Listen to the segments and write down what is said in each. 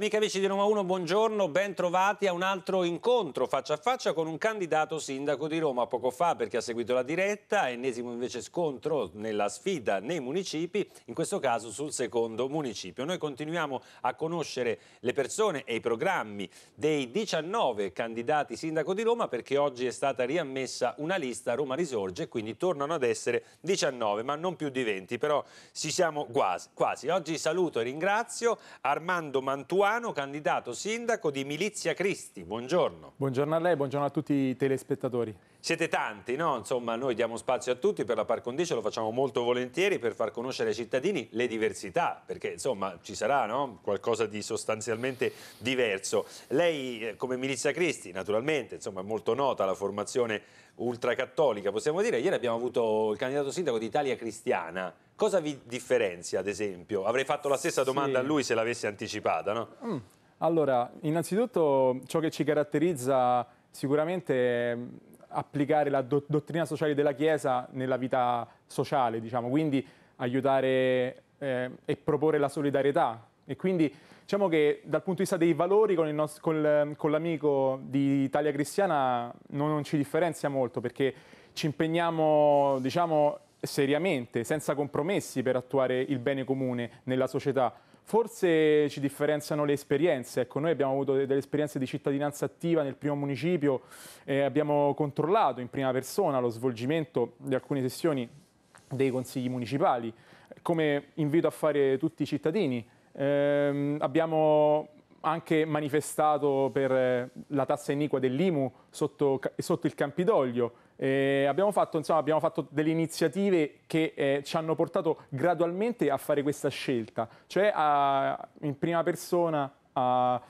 Amiche e amici di Roma 1, buongiorno, ben trovati a un altro incontro faccia a faccia con un candidato sindaco di Roma poco fa perché ha seguito la diretta, ennesimo invece scontro nella sfida nei municipi, in questo caso sul secondo municipio. Noi continuiamo a conoscere le persone e i programmi dei 19 candidati sindaco di Roma perché oggi è stata riammessa una lista Roma Risorge, quindi tornano ad essere 19, ma non più di 20, però ci siamo quasi. quasi. Oggi saluto e ringrazio Armando Mantua Alfano, candidato sindaco di Milizia Cristi. Buongiorno. Buongiorno a lei, buongiorno a tutti i telespettatori. Siete tanti, no? Insomma, noi diamo spazio a tutti per la par condicio, lo facciamo molto volentieri per far conoscere ai cittadini le diversità, perché insomma ci sarà no? qualcosa di sostanzialmente diverso. Lei, eh, come Milizia Cristi, naturalmente, insomma, è molto nota la formazione ultracattolica, possiamo dire. Ieri abbiamo avuto il candidato sindaco d'Italia Cristiana. Cosa vi differenzia, ad esempio? Avrei fatto la stessa domanda sì. a lui se l'avessi anticipata, no? Mm. Allora, innanzitutto ciò che ci caratterizza sicuramente è mm, applicare la do dottrina sociale della Chiesa nella vita sociale, diciamo, quindi aiutare eh, e proporre la solidarietà e quindi diciamo che dal punto di vista dei valori con, nostro, col, con l'amico di Italia Cristiana non, non, ci differenzia molto perché ci impegniamo diciamo, seriamente, senza compromessi per attuare il bene comune nella società. Forse ci differenziano le esperienze, ecco, noi abbiamo avuto delle esperienze di cittadinanza attiva nel primo municipio, eh, abbiamo controllato in prima persona lo svolgimento di alcune sessioni dei consigli municipali, come invito a fare tutti i cittadini. Ehm, abbiamo anche manifestato per eh, la tassa iniqua dell'IMU sotto, sotto il Campidoglio. Eh, abbiamo, fatto, insomma, abbiamo, fatto, delle iniziative che eh, ci hanno portato gradualmente a fare questa scelta, cioè a, in prima persona a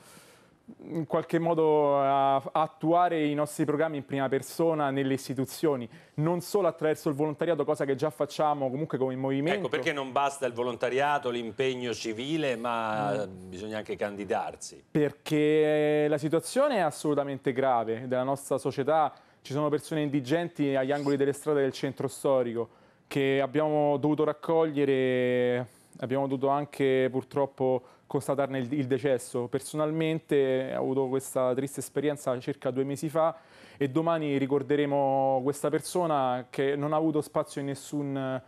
in qualche modo eh, a, a attuare i nostri programmi in prima persona nelle istituzioni, non solo attraverso il volontariato, cosa che già facciamo comunque come movimento. Ecco perché non basta il volontariato, l'impegno civile, ma mm. bisogna anche candidarsi. Perché la situazione è assolutamente grave della nostra società, ci sono persone indigenti agli angoli delle strade del centro storico che abbiamo dovuto raccogliere, abbiamo dovuto anche purtroppo constatarne il, il decesso. Personalmente eh, ho avuto questa triste esperienza circa due mesi fa e domani ricorderemo questa persona che non ha avuto spazio in nessun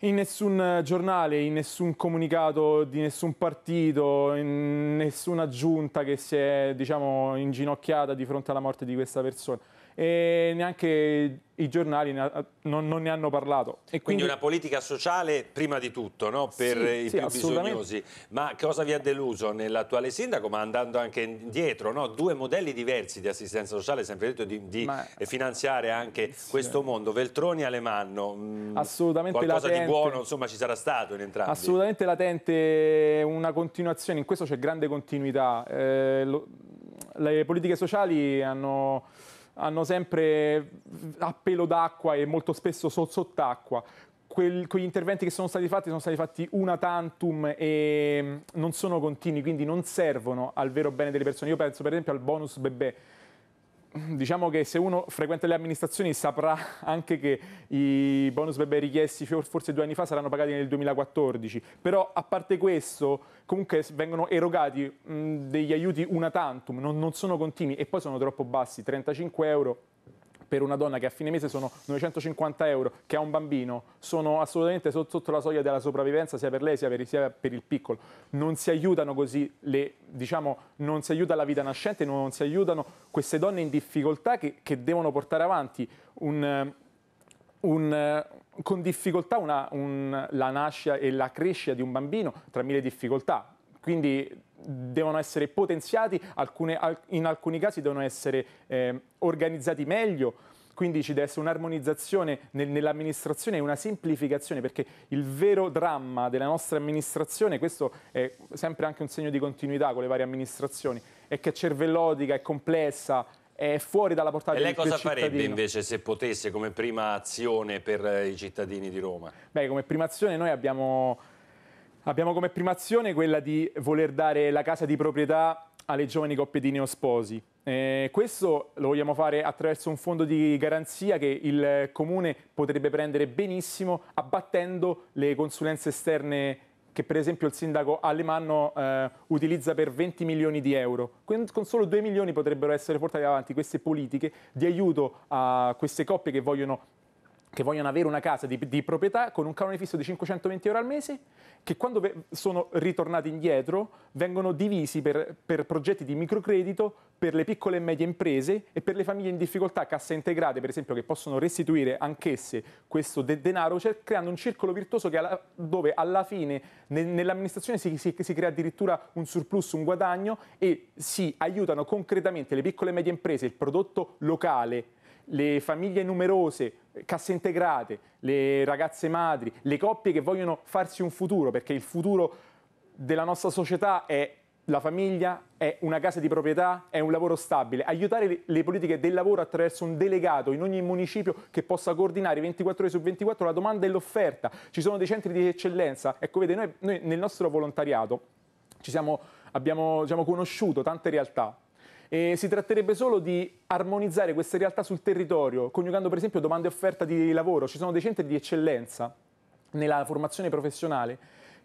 in nessun giornale, in nessun comunicato di nessun partito, in nessuna giunta che si è diciamo, inginocchiata di fronte alla morte di questa persona e neanche i giornali ne ha, non, non, ne hanno parlato. Quindi, quindi, una politica sociale prima di tutto no? per sì, i sì, più bisognosi. Ma cosa vi ha deluso nell'attuale sindaco, ma andando anche indietro? No? Due modelli diversi di assistenza sociale, sempre detto di, di ma, finanziare anche sì. questo mondo. Veltroni e Alemanno, mh, mm, assolutamente qualcosa latente, di buono insomma, ci sarà stato in entrambi. Assolutamente latente una continuazione, in questo c'è grande continuità. Eh, lo, le politiche sociali hanno hanno sempre a pelo d'acqua e molto spesso sott'acqua. Quel, quegli interventi che sono stati fatti sono stati fatti una tantum e mm, non sono continui, quindi non servono al vero bene delle persone. Io penso per esempio al bonus bebè diciamo che se uno frequenta le amministrazioni saprà anche che i bonus bebè richiesti forse due anni fa saranno pagati nel 2014, però a parte questo comunque vengono erogati degli aiuti una tantum, non sono continui e poi sono troppo bassi, 35 euro per una donna che a fine mese sono 950 euro, che ha un bambino, sono assolutamente sotto, sotto la soglia della sopravvivenza sia per lei sia per, sia per il piccolo. Non si aiutano così, le, diciamo, non si aiuta la vita nascente, non si aiutano queste donne in difficoltà che, che devono portare avanti un, un, con difficoltà una, un, la nascita e la crescita di un bambino tra mille difficoltà quindi devono essere potenziati, alcune, in alcuni casi devono essere eh, organizzati meglio, quindi ci deve essere un'armonizzazione nel, nell'amministrazione e una semplificazione, perché il vero dramma della nostra amministrazione, questo è sempre anche un segno di continuità con le varie amministrazioni, è che è cervellotica, è complessa, è fuori dalla portata e lei cosa farebbe cittadino. invece se potesse come prima azione per i cittadini di Roma? Beh, come prima azione noi abbiamo Abbiamo come prima azione quella di voler dare la casa di proprietà alle giovani coppie di neosposi. Eh, questo lo vogliamo fare attraverso un fondo di garanzia che il comune potrebbe prendere benissimo abbattendo le consulenze esterne che per esempio il sindaco Alemanno eh, utilizza per 20 milioni di euro. Con, con solo 2 milioni potrebbero essere portate avanti queste politiche di aiuto a queste coppie che vogliono che vogliono avere una casa di, di, proprietà con un canone fisso di 520 euro al mese, che quando ve- sono ritornati indietro vengono divisi per, per, progetti di microcredito per le piccole e medie imprese e per le famiglie in difficoltà, casse integrate per esempio, che possono restituire anch'esse questo de- denaro, cioè, creando un circolo virtuoso alla, dove alla fine ne- nell'amministrazione si, si, si crea addirittura un surplus, un guadagno e si aiutano concretamente le piccole e medie imprese, il prodotto locale le famiglie numerose, eh, casse integrate, le ragazze madri, le coppie che vogliono farsi un futuro, perché il futuro della nostra società è la famiglia, è una casa di proprietà, è un lavoro stabile. Aiutare le politiche del lavoro attraverso un delegato in ogni municipio che possa coordinare 24 ore su 24 la domanda e l'offerta. Ci sono dei centri di eccellenza. Ecco, vede, noi, noi nel nostro volontariato siamo, abbiamo diciamo, conosciuto tante realtà e si tratterebbe solo di armonizzare queste realtà sul territorio, coniugando per esempio domande e offerta di lavoro. Ci sono dei centri di eccellenza nella formazione professionale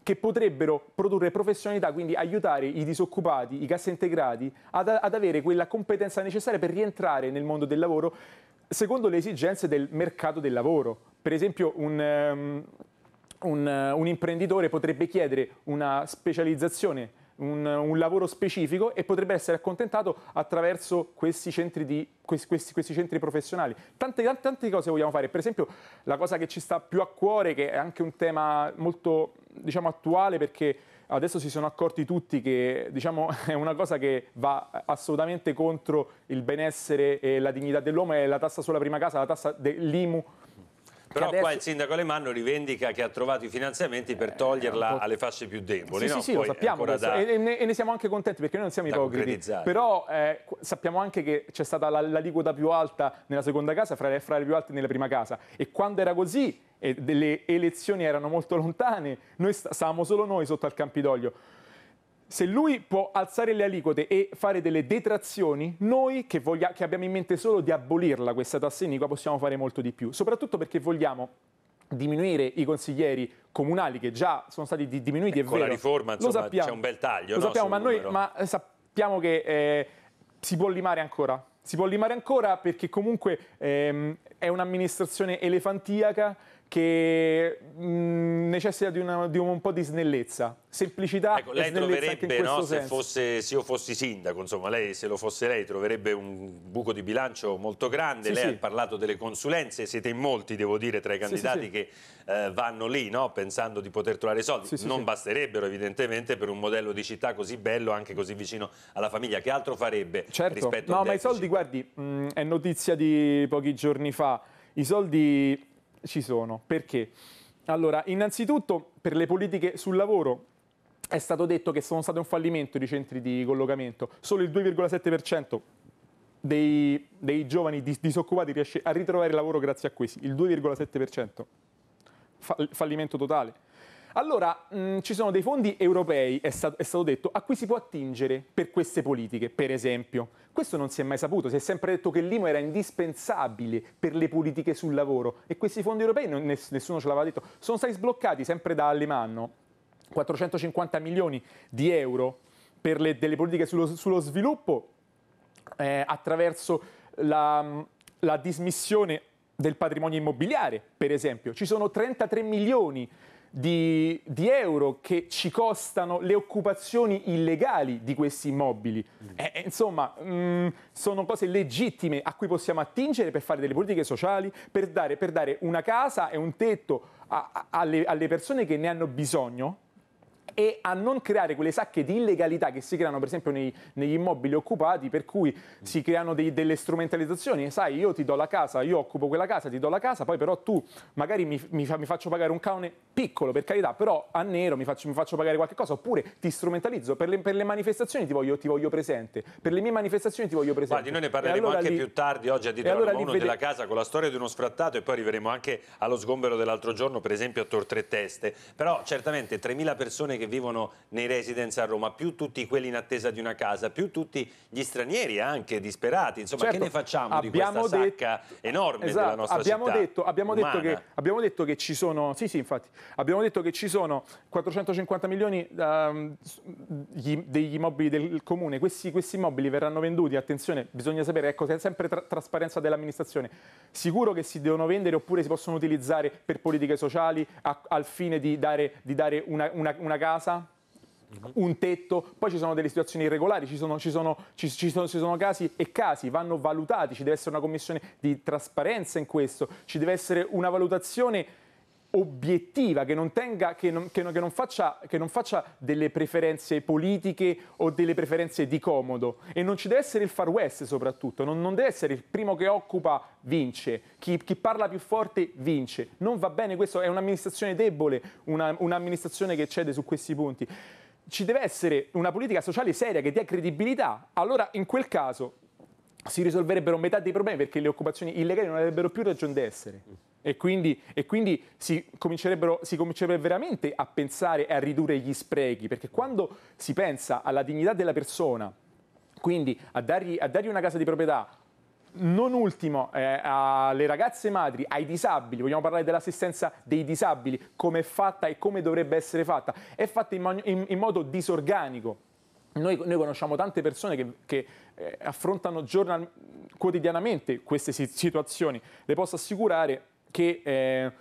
che potrebbero produrre professionalità, quindi aiutare i disoccupati, i cassa integrati, ad, ad avere quella competenza necessaria per rientrare nel mondo del lavoro secondo le esigenze del mercato del lavoro. Per esempio un... Um, un, un, imprenditore potrebbe chiedere una specializzazione un, un, lavoro specifico e potrebbe essere accontentato attraverso questi centri, di, questi, questi, questi centri professionali. Tante, tante, tante cose vogliamo fare, per esempio la cosa che ci sta più a cuore, che è anche un tema molto diciamo, attuale perché adesso si sono accorti tutti che diciamo, è una cosa che va assolutamente contro il benessere e la dignità dell'uomo, è la tassa sulla prima casa, la tassa dell'IMU però adesso... qua il sindaco Alemanno rivendica che ha trovato i finanziamenti per eh, toglierla alle fasce più deboli. Sì, no? sì, sì lo sappiamo da... e, ne siamo anche contenti perché noi non siamo ipocriti. Però eh, sappiamo anche che c'è stata l'aliquota più alta nella seconda casa fra le, fra le più alte nella prima casa e quando era così e le elezioni erano molto lontane, noi stavamo solo noi sotto al Campidoglio se lui può alzare le aliquote e fare delle detrazioni, noi che, voglia, che abbiamo in mente solo di abolirla questa tassa iniqua possiamo fare molto di più, soprattutto perché vogliamo diminuire i consiglieri comunali che già sono stati diminuiti, con ecco, la riforma insomma, lo sappiamo, c'è un bel taglio. Lo no, sappiamo, ma, noi, ma eh, sappiamo che eh, si può limare ancora si può limare ancora perché comunque ehm, è un'amministrazione elefantiaca che mh, mm, necessita di, una, di un, un, po' di snellezza, semplicità ecco, lei troverebbe, no, se, fosse, se, io fossi sindaco, insomma, lei se lo fosse lei troverebbe un buco di bilancio molto grande, sì, lei sì. ha parlato delle consulenze, siete in molti, devo dire, tra i candidati sì, che eh, vanno lì no? pensando di poter trovare i soldi. Sì, sì, non sì. basterebbero evidentemente per un modello di città così bello, anche così vicino alla famiglia. Che altro farebbe certo. rispetto no, No, ma i soldi, guardi, mh, è notizia di pochi giorni fa, i soldi ci sono. Perché? Allora, innanzitutto per le politiche sul lavoro è stato detto che sono state un fallimento i centri di collocamento, solo il 2,7% dei, dei, giovani disoccupati riesce a ritrovare lavoro grazie a questi, il fallimento totale. Allora, mh, mm, ci sono dei fondi europei, è stato, è stato, detto, a cui si può attingere per queste politiche, per esempio. Questo non si è mai saputo, si è sempre detto che l'IMO era indispensabile per le politiche sul lavoro e questi fondi europei non, nessuno ce l'aveva detto, sono stati sbloccati sempre da Alemanno, 450 milioni di euro per le, delle politiche sullo, sullo sviluppo eh, attraverso la, la dismissione del patrimonio immobiliare, per esempio. Ci sono 33 milioni di, di, euro che ci costano le occupazioni illegali di questi immobili. Mm. Eh, eh, insomma, mh, mm, sono cose legittime a cui possiamo attingere per fare delle politiche sociali, per dare, per dare una casa e un tetto a, a, alle, alle persone che ne hanno bisogno e a non creare quelle sacche di illegalità che si creano per esempio nei, negli immobili occupati per cui si creano dei, delle strumentalizzazioni sai io ti do la casa, io occupo quella casa, ti do la casa poi però tu magari mi, mi, fa, mi faccio pagare un canone piccolo per carità però a nero mi faccio, mi faccio pagare qualche cosa oppure ti strumentalizzo per le, per le manifestazioni ti voglio, ti voglio, presente per le mie manifestazioni ti voglio presente Guardi noi ne parleremo allora anche lì, più tardi oggi a Dietro allora vede... della casa con la storia di uno sfrattato e poi arriveremo anche allo sgombero dell'altro giorno per esempio a Tor Tre Teste però certamente 3.000 persone che che vivono nei residence a Roma, più tutti quelli in attesa di una casa, più tutti gli stranieri anche disperati, insomma certo, che ne facciamo di questa sacca enorme esatto, della nostra abbiamo città? Detto, abbiamo, detto che, abbiamo, detto che, ci sono, sì, sì, infatti, abbiamo detto che ci sono 450 milioni um, gli, degli immobili del comune, questi, questi, immobili verranno venduti, attenzione, bisogna sapere, ecco, sempre tra trasparenza dell'amministrazione, sicuro che si devono vendere oppure si possono utilizzare per politiche sociali a, al fine di dare, di dare una, una, una casa casa, mhm. un tetto, poi ci sono delle situazioni irregolari, ci sono, ci sono, ci, ci sono, ci sono casi e casi, vanno valutati, ci deve essere una commissione di trasparenza in questo, ci deve essere una valutazione obiettiva, che non, tenga, che, non, che, non, che non, faccia, che non faccia delle preferenze politiche o delle preferenze di comodo. E non ci deve essere il far west soprattutto, non, non deve essere il primo che occupa vince, chi, chi, parla più forte vince. Non va bene questo, è un'amministrazione debole, una, un'amministrazione che cede su questi punti. Ci deve essere una politica sociale seria che dia credibilità. Allora in quel caso si risolverebbero metà dei problemi perché le occupazioni illegali non avrebbero più ragione d'essere. E quindi, e quindi si, comincerebbero, si, comincerebbe veramente a pensare e a ridurre gli sprechi, perché quando si pensa alla dignità della persona, quindi a dargli, a dargli una casa di proprietà, non ultimo eh, alle ragazze madri, ai disabili, vogliamo parlare dell'assistenza dei disabili, come è fatta e come dovrebbe essere fatta, è fatta in, in, in modo disorganico. Noi, noi, conosciamo tante persone che, che eh, affrontano giornal, quotidianamente queste situazioni, le posso assicurare che eh,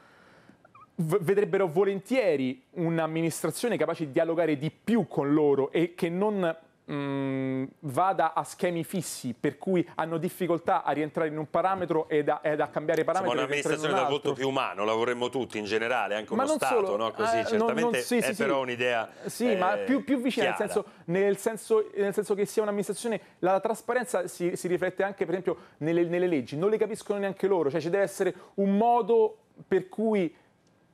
vedrebbero volentieri un'amministrazione capace di dialogare di più con loro e che non mh, mm, vada a schemi fissi, per cui hanno difficoltà a rientrare in un parametro ed a, ed a cambiare parametri. Ma un'amministrazione dal volto più umano, la vorremmo tutti in generale, anche uno Stato, solo, no? Così, eh, certamente non, non, sì, è sì, però sì. un'idea Sì, eh, ma più, più vicina, nel senso, nel, senso, nel senso, che sia un'amministrazione, la, la trasparenza si, si, riflette anche, per esempio, nelle, nelle leggi, non le capiscono neanche loro, cioè ci deve essere un modo per cui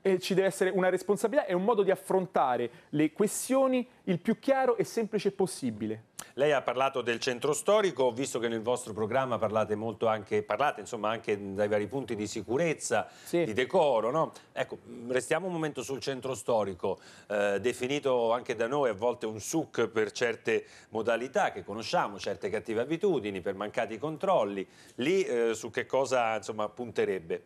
eh, ci deve essere una responsabilità e un modo di affrontare le questioni il più chiaro e semplice possibile. Lei ha parlato del centro storico, ho visto che nel vostro programma parlate molto anche, parlate insomma anche dai vari punti di sicurezza, sì. di decoro, no? Ecco, restiamo un momento sul centro storico, eh, definito anche da noi a volte un suc per certe modalità che conosciamo, certe cattive abitudini, per mancati controlli, lì eh, su che cosa insomma punterebbe?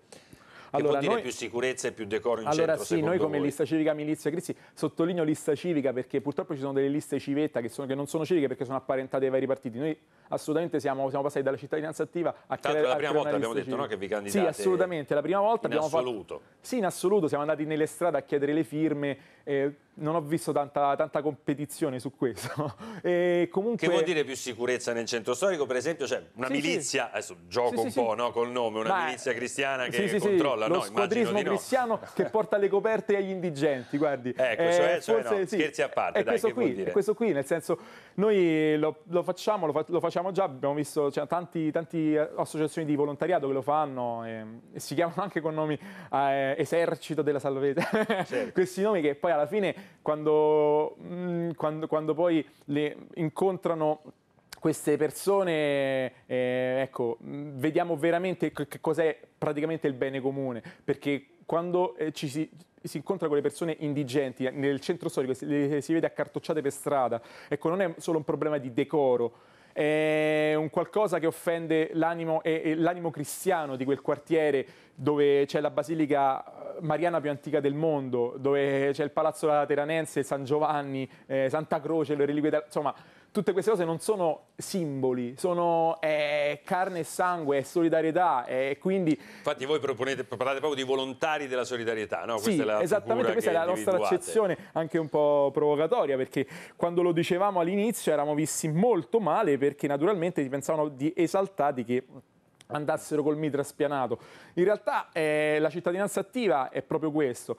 allora, vuol dire noi... più sicurezza e più decoro in allora, centro, sì, noi come voi. lista civica Milizia Cristi sottolineo lista civica perché purtroppo ci sono delle liste civetta che, sono, che non sono civiche perché sono apparentate ai vari partiti. Noi assolutamente siamo, siamo passati dalla cittadinanza attiva a Tanto creare, è la prima volta abbiamo detto no, che vi candidate. Sì, assolutamente, la prima volta in abbiamo assoluto. fatto Sì, in assoluto, siamo andati nelle strade a chiedere le firme eh, non ho visto tanta, tanta competizione su questo. comunque... Che vuol dire più sicurezza nel centro storico? Per esempio c'è cioè, una sì, milizia, sì. adesso gioco sì, un po' no? col nome, una Beh, milizia cristiana che controlla, lo no? squadrismo cristiano no. che porta le coperte agli indigenti, guardi. Ecco, eh, cioè, cioè forse, no, scherzi a parte, è dai, questo qui, È questo qui, nel senso, noi lo, lo facciamo, lo, fa, lo, facciamo già, abbiamo visto cioè, tanti, tanti, associazioni di volontariato che lo fanno, e, e si chiamano anche con nomi eh, Esercito della Salvezza, certo. questi nomi che poi alla fine quando, mm, quando, quando poi le incontrano queste persone, eh, ecco, mm, vediamo veramente che cos'è praticamente il bene comune, perché quando eh, ci si, si incontra con le persone indigenti eh, nel centro storico, le si vede accartocciate per strada, ecco, non è solo un problema di decoro, è un qualcosa che offende l'animo, cristiano di quel quartiere dove c'è la basilica mariana più antica del mondo, dove c'è il Palazzo Lateranense, San Giovanni, eh, Santa Croce, le reliquie, insomma, tutte queste cose non sono simboli, sono eh, carne e sangue, è solidarietà e quindi... Infatti voi proponete, parlate proprio di volontari della solidarietà, no? Questa sì, è la esattamente, questa è la nostra accezione, anche un po' provocatoria, perché quando lo dicevamo all'inizio eravamo visti molto male perché naturalmente si pensavano di esaltati che andassero col mitra spianato. In realtà eh, la cittadinanza attiva è proprio questo.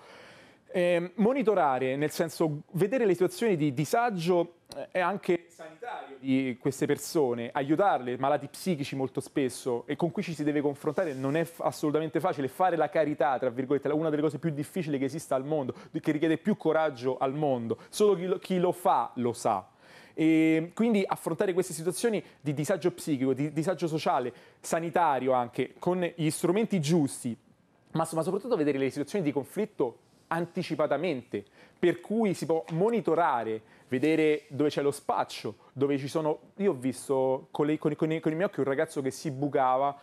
Eh, monitorare, nel senso vedere le situazioni di disagio è eh, anche sanitario di queste persone, aiutarle, malati psichici molto spesso e con cui ci si deve confrontare non è assolutamente facile, fare la carità, tra virgolette, è una delle cose più difficili che esista al mondo, che richiede più coraggio al mondo, solo chi lo, chi lo fa lo sa. E quindi affrontare queste situazioni di disagio psichico, di disagio sociale, sanitario anche, con gli strumenti giusti, ma soprattutto vedere le situazioni di conflitto anticipatamente, per cui si può monitorare, vedere dove c'è lo spaccio, dove ci sono... Io ho visto con, le, con, con, con i miei occhi un ragazzo che si bucava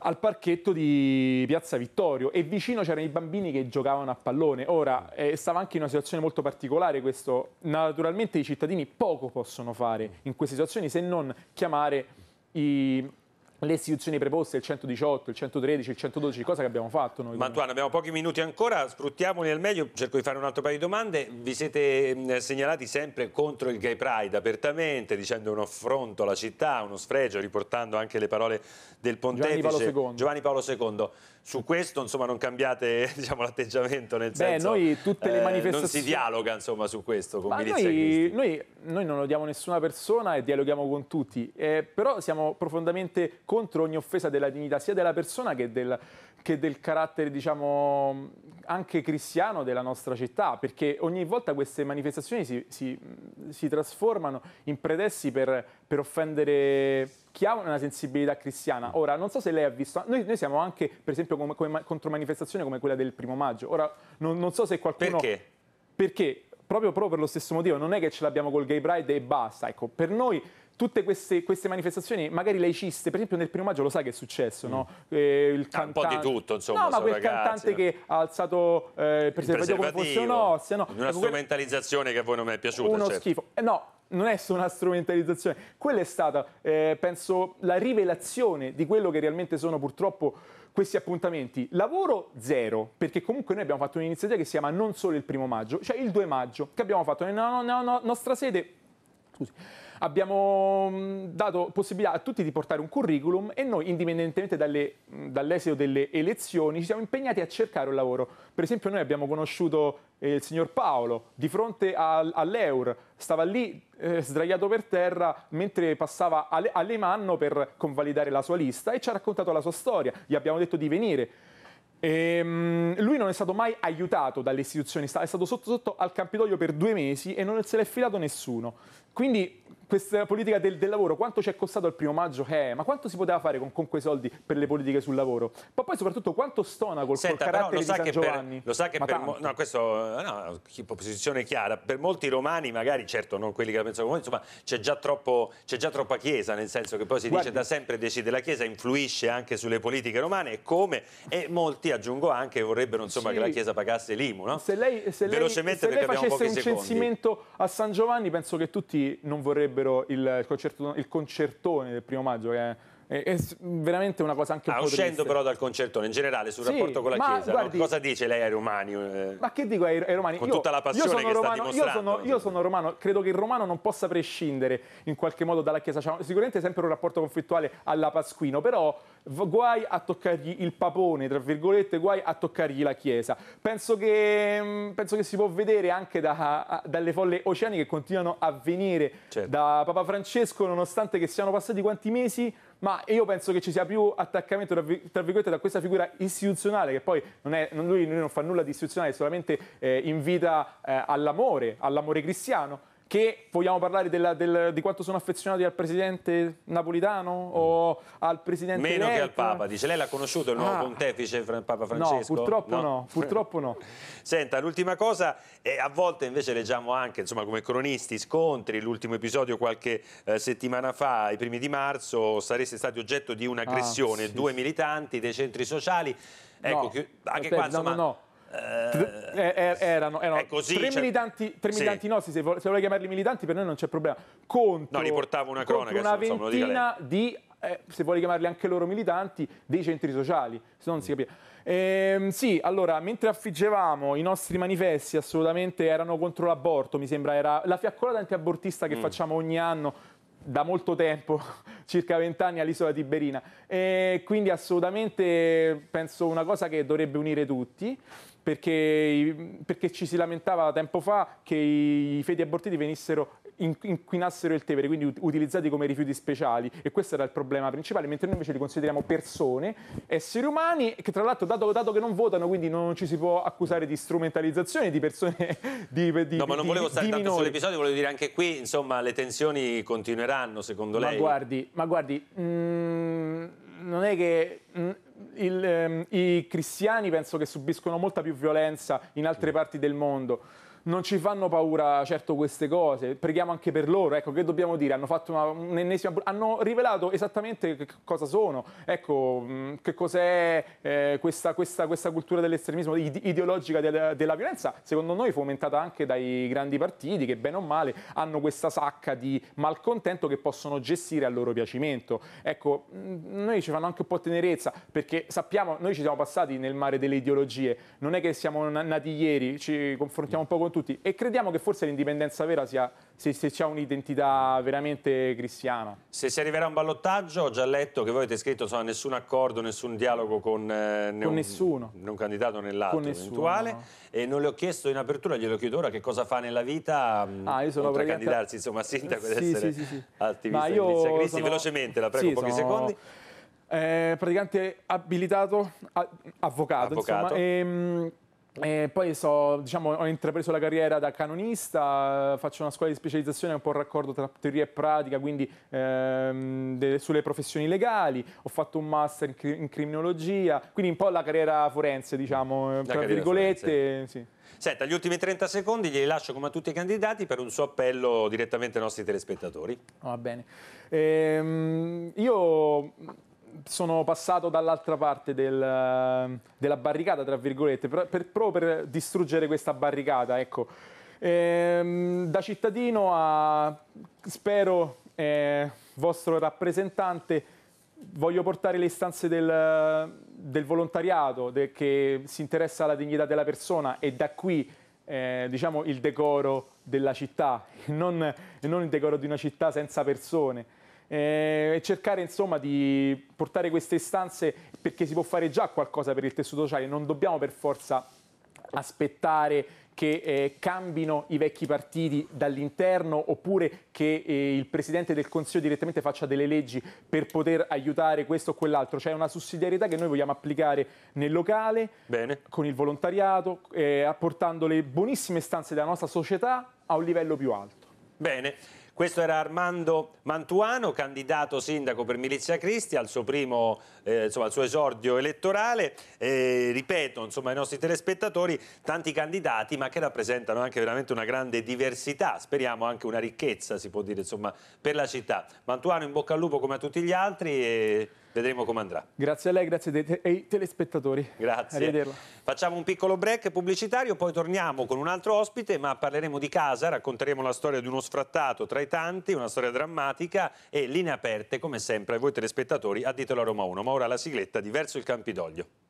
al parchetto di Piazza Vittorio e vicino c'erano i bambini che giocavano a pallone. Ora, eh, stava anche in una situazione molto particolare questo. Naturalmente i cittadini poco possono fare in queste situazioni se non chiamare i, le istituzioni preposte, il 118, il 113, il 112, cosa che abbiamo fatto noi? Mantuano, abbiamo pochi minuti ancora, sfruttiamoli al meglio, cerco di fare un altro paio di domande. Vi siete mm, segnalati sempre contro il gay pride apertamente, dicendo un affronto alla città, uno sfregio, riportando anche le parole del pontefice Giovanni Paolo II. Giovanni Paolo II su questo insomma, non cambiate diciamo, l'atteggiamento nel Beh, senso noi tutte le manifestazioni... Eh, non si dialoga insomma, su questo con noi, noi, noi, non odiamo nessuna persona e dialoghiamo con tutti eh, però siamo profondamente contro ogni offesa della dignità sia della persona che del, che del carattere diciamo anche cristiano della nostra città perché ogni volta queste manifestazioni si, si si trasformano in pretessi per, per, offendere chi ha una sensibilità cristiana. Ora, non so se lei ha visto, noi, noi siamo anche, per esempio, come, come contro manifestazione come quella del primo maggio. Ora, non, non so se qualcuno... Perché? Perché proprio, proprio per lo stesso motivo, non è che ce l'abbiamo col gay pride e basta. Ecco, per noi tutte queste, queste, manifestazioni, magari laiciste, per esempio nel primo maggio lo sai che è successo, mm. no? Eh, il cantante... Ah, un po' di tutto, insomma. No, ma quel ragazzi, cantante no? Eh. che ha alzato eh, il preservativo, il preservativo come fosse no? Una ecco, strumentalizzazione quel... che a voi non mi è piaciuta, Uno certo. schifo. Eh, no, non è solo una strumentalizzazione, quella è stata, eh, penso, la rivelazione di quello che realmente sono purtroppo questi appuntamenti. Lavoro zero, perché comunque noi abbiamo fatto un'iniziativa che si chiama non solo il primo maggio, cioè il 2 maggio, che abbiamo fatto nella, nella, nella nostra sede... Scusi abbiamo dato possibilità a tutti di portare un curriculum e noi, indipendentemente dalle, dall'esito delle elezioni, ci siamo impegnati a cercare un lavoro. Per esempio noi abbiamo conosciuto eh, il signor Paolo di fronte al, all'Eur, stava lì eh, sdraiato per terra mentre passava alle, Le, a per convalidare la sua lista e ci ha raccontato la sua storia, gli abbiamo detto di venire. E, ehm, lui non è stato mai aiutato dalle istituzioni, è stato sotto sotto al Campidoglio per due mesi e non se l'è filato nessuno. Quindi questa politica del, del lavoro, quanto ci è costato il primo maggio? Eh, ma quanto si poteva fare con, con, quei soldi per le politiche sul lavoro? Ma poi soprattutto quanto stona col, Senta, col carattere di San Giovanni? Per, lo sa che ma per... Mo- no, questo eh, no, posizione chiara. Per molti romani, magari, certo, non quelli che la pensano come insomma, c'è già, troppo, c'è già, troppa chiesa, nel senso che poi si Guardi. dice da sempre decide la chiesa, influisce anche sulle politiche romane e come, e molti, aggiungo anche, vorrebbero insomma, sì. che la chiesa pagasse l'IMU, no? Se lei, se lei, Velocemente se lei facesse un secondi. censimento a San Giovanni, penso che tutti non vorrebbero farebbero il, concerto, il concertone del primo maggio, che è è, veramente una cosa anche ah, un uscendo però dal concertone in generale sul sì, rapporto con la Chiesa guardi, no? cosa dice lei ai romani? Eh, ma che dico ai, ai romani? con io, tutta la passione che romano, sta dimostrando io sono, io sono, romano credo che il romano non possa prescindere in qualche modo dalla Chiesa cioè, sicuramente sempre un rapporto conflittuale alla Pasquino però guai a toccargli il papone, tra virgolette, guai a toccargli la Chiesa. Penso che, mm, penso che si può vedere anche da, dalle folle oceaniche che continuano a venire certo. da Papa Francesco, nonostante che siano passati quanti mesi, ma io penso che ci sia più attaccamento tra virgolette da questa figura istituzionale che poi non è, lui, non fa nulla di istituzionale solamente eh, invita eh, all'amore all'amore cristiano che vogliamo parlare della, del, di quanto sono affezionati al presidente napolitano o al presidente Meno Letta. che al Papa, dice. Lei l'ha conosciuto il nuovo ah. pontefice, Papa Francesco? No, purtroppo no. no purtroppo no. Senta, l'ultima cosa, eh, a volte invece leggiamo anche, insomma, come cronisti, scontri, l'ultimo episodio qualche eh, settimana fa, i primi di marzo, sareste stati oggetto di ah, un'aggressione, ah, sì. due militanti dei centri sociali. Ecco, no, che, eh, anche aspetta, qua, insomma... No, no, no eh, eh er, erano, erano così, tre, cioè... militanti, tre sì. nostri, se, vuole, se vuole chiamarli militanti per noi non c'è problema, contro, no, riportavo una, cronaca, una ventina so, di, eh, se vuole chiamarli anche loro militanti, dei centri sociali, se non si mm. capisce. Eh, sì, allora, mentre affiggevamo i nostri manifesti assolutamente erano contro l'aborto, mi sembra, era la fiaccolata antiabortista che mm. facciamo ogni anno, da molto tempo, circa vent'anni, all'isola Tiberina. E quindi assolutamente penso una cosa che dovrebbe unire tutti perché, perché, ci si lamentava tempo fa che i feti abortiti venissero inquinassero il Tevere, quindi utilizzati come rifiuti speciali e questo era il problema principale, mentre noi invece li consideriamo persone, esseri umani, che tra l'altro dato, dato che non votano, quindi non ci si può accusare di strumentalizzazione di persone di, di No, ma non volevo stare di tanto sull'episodio, volevo dire anche qui, insomma, le tensioni continueranno secondo ma lei. Guardi, ma guardi, mh, mm, non è che mh, mm, il, ehm, i cristiani penso che subiscono molta più violenza in altre parti del mondo non ci fanno paura certo queste cose, preghiamo anche per loro, ecco, che dobbiamo dire? Hanno fatto una, un'ennesima... hanno rivelato esattamente che cosa sono, ecco, mm, che cos'è eh, questa, questa, questa, cultura dell'estremismo ideologica della, della violenza, secondo noi fomentata anche dai grandi partiti che bene o male hanno questa sacca di malcontento che possono gestire a loro piacimento. Ecco, mm, noi ci fanno anche un po' tenerezza perché sappiamo, noi ci siamo passati nel mare delle ideologie, non è che siamo nati ieri, ci confrontiamo un po' con tutti tutti e crediamo che forse l'indipendenza vera sia se, se c'è un'identità veramente cristiana. Se si arriverà a un ballottaggio, ho già letto che voi avete scritto insomma, nessun accordo, nessun dialogo con, eh, né con un, nessuno. Né un candidato né l'altro eventuale. E non le ho chiesto in apertura, glielo chiedo ora che cosa fa nella vita ah, io mm, sono oltre a candidarsi insomma, a sindaco ed sì, essere sì, sì, attivista Ma io Cristi. Sono... Velocemente, la prego, pochi sono... secondi. Eh, praticamente abilitato, avvocato, avvocato. Insomma, e, ehm, mh, Esatto. E poi so, diciamo, ho intrapreso la carriera da canonista, faccio una scuola di specializzazione un po' il raccordo tra teoria e pratica, quindi ehm, de, sulle professioni legali, ho fatto un master in, cri in, criminologia, quindi un po' la carriera forense, diciamo, eh, la tra virgolette. Sì. Senta, gli ultimi 30 secondi li lascio come a tutti i candidati per un suo appello direttamente ai nostri telespettatori. Va bene. Ehm, io sono passato dall'altra parte del, eh, della barricata, tra virgolette, per, per, proprio per distruggere questa barricata. Ecco. E, ehm, da cittadino a, spero, eh, vostro rappresentante, voglio portare le istanze del, del volontariato de, che si interessa alla dignità della persona e da qui eh, diciamo il decoro della città, non, non il decoro di una città senza persone eh, e cercare insomma di portare queste istanze perché si può fare già qualcosa per il tessuto sociale, non dobbiamo per forza aspettare che eh, cambino i vecchi partiti dall'interno oppure che eh, il Presidente del Consiglio direttamente faccia delle leggi per poter aiutare questo o quell'altro. C'è una sussidiarietà che noi vogliamo applicare nel locale, Bene. con il volontariato, eh, apportando le buonissime istanze della nostra società a un livello più alto. Bene. Questo era Armando Mantuano, candidato sindaco per Milizia Cristi, al suo primo, eh, insomma, al suo esordio elettorale. Eh, ripeto, insomma, ai nostri telespettatori, tanti candidati, ma che rappresentano anche veramente una grande diversità, speriamo anche una ricchezza, si può dire, insomma, per la città. Mantuano in bocca al lupo come a tutti gli altri e... Vedremo come andrà. Grazie a lei, grazie ai te telespettatori. Grazie. Arrivederla. Facciamo un piccolo break pubblicitario, poi torniamo con un altro ospite, ma parleremo di casa, racconteremo la storia di uno sfrattato tra i tanti, una storia drammatica e linee aperte, come sempre, a voi telespettatori a Ditelo a Roma 1. Ma ora la sigletta di Verso il Campidoglio.